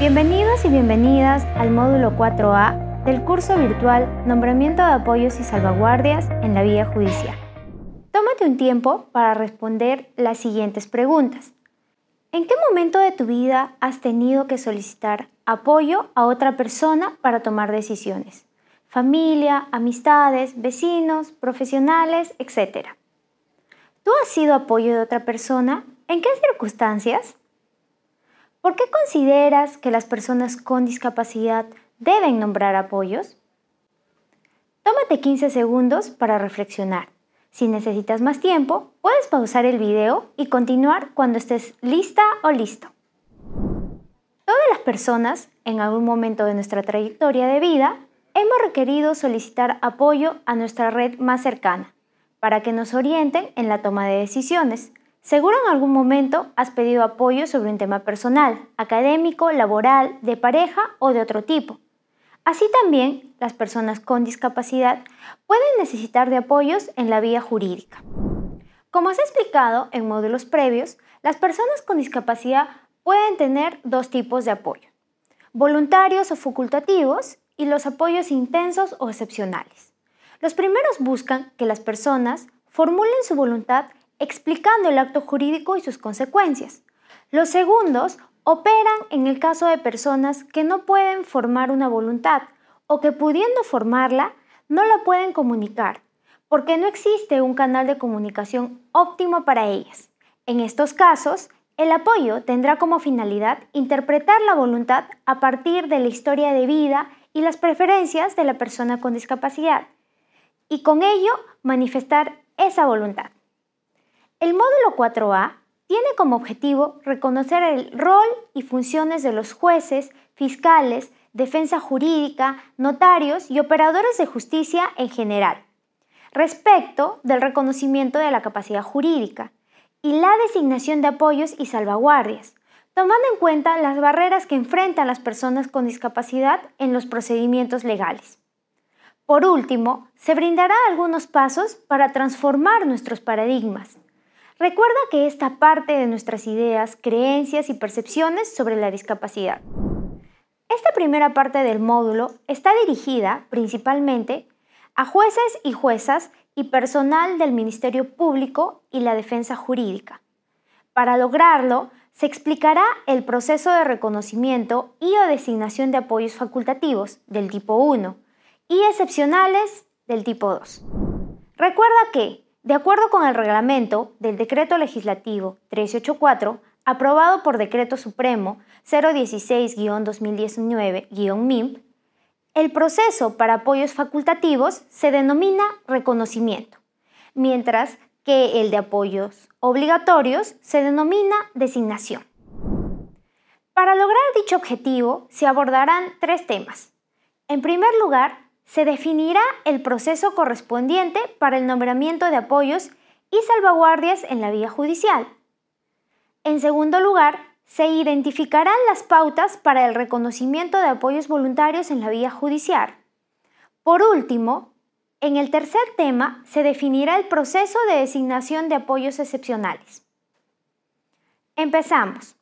Bienvenidos y bienvenidas al módulo 4A del curso virtual Nombramiento de apoyos y salvaguardias en la vía judicial. Tómate un tiempo para responder las siguientes preguntas. ¿En qué momento de tu vida has tenido que solicitar apoyo a otra persona para tomar decisiones? Familia, amistades, vecinos, profesionales, etc. ¿Tú has sido apoyo de otra persona? ¿En qué circunstancias? ¿Por qué consideras que las personas con discapacidad deben nombrar apoyos? Tómate 15 segundos para reflexionar. Si necesitas más tiempo, puedes pausar el video y continuar cuando estés lista o listo. Todas las personas, en algún momento de nuestra trayectoria de vida, hemos requerido solicitar apoyo a nuestra red más cercana para que nos orienten en la toma de decisiones, Seguro en algún momento has pedido apoyo sobre un tema personal, académico, laboral, de pareja o de otro tipo. Así también, las personas con discapacidad pueden necesitar de apoyos en la vía jurídica. Como has explicado en módulos previos, las personas con discapacidad pueden tener dos tipos de apoyo, voluntarios o facultativos y los apoyos intensos o excepcionales. Los primeros buscan que las personas formulen su voluntad explicando el acto jurídico y sus consecuencias. Los segundos operan en el caso de personas que no pueden formar una voluntad o que pudiendo formarla, no la pueden comunicar, porque no existe un canal de comunicación óptimo para ellas. En estos casos, el apoyo tendrá como finalidad interpretar la voluntad a partir de la historia de vida y las preferencias de la persona con discapacidad, y con ello manifestar esa voluntad. El módulo 4A tiene como objetivo reconocer el rol y funciones de los jueces, fiscales, defensa jurídica, notarios y operadores de justicia en general, respecto del reconocimiento de la capacidad jurídica y la designación de apoyos y salvaguardias, tomando en cuenta las barreras que enfrentan las personas con discapacidad en los procedimientos legales. Por último, se brindará algunos pasos para transformar nuestros paradigmas Recuerda que esta parte de nuestras ideas, creencias y percepciones sobre la discapacidad. Esta primera parte del módulo está dirigida principalmente a jueces y juezas y personal del Ministerio Público y la Defensa Jurídica. Para lograrlo, se explicará el proceso de reconocimiento y o designación de apoyos facultativos del tipo 1 y excepcionales del tipo 2. Recuerda que de acuerdo con el reglamento del Decreto Legislativo 384, aprobado por Decreto Supremo 016-2019-MIMP, el proceso para apoyos facultativos se denomina reconocimiento, mientras que el de apoyos obligatorios se denomina designación. Para lograr dicho objetivo se abordarán tres temas. En primer lugar, se definirá el proceso correspondiente para el nombramiento de apoyos y salvaguardias en la vía judicial. En segundo lugar, se identificarán las pautas para el reconocimiento de apoyos voluntarios en la vía judicial. Por último, en el tercer tema se definirá el proceso de designación de apoyos excepcionales. Empezamos.